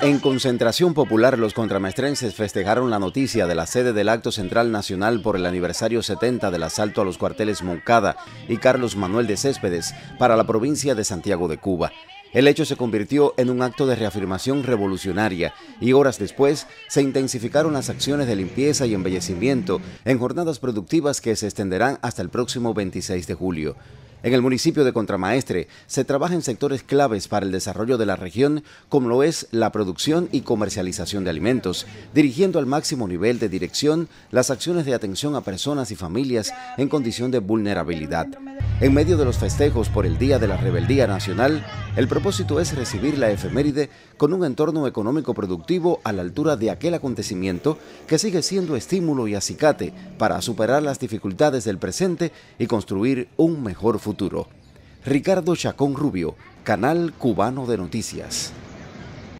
En concentración popular, los contramestrenses festejaron la noticia de la sede del Acto Central Nacional por el aniversario 70 del asalto a los cuarteles Moncada y Carlos Manuel de Céspedes para la provincia de Santiago de Cuba. El hecho se convirtió en un acto de reafirmación revolucionaria y horas después se intensificaron las acciones de limpieza y embellecimiento en jornadas productivas que se extenderán hasta el próximo 26 de julio. En el municipio de Contramaestre se trabaja en sectores claves para el desarrollo de la región, como lo es la producción y comercialización de alimentos, dirigiendo al máximo nivel de dirección las acciones de atención a personas y familias en condición de vulnerabilidad. En medio de los festejos por el Día de la Rebeldía Nacional, el propósito es recibir la efeméride con un entorno económico productivo a la altura de aquel acontecimiento que sigue siendo estímulo y acicate para superar las dificultades del presente y construir un mejor futuro. Ricardo Chacón Rubio, Canal Cubano de Noticias.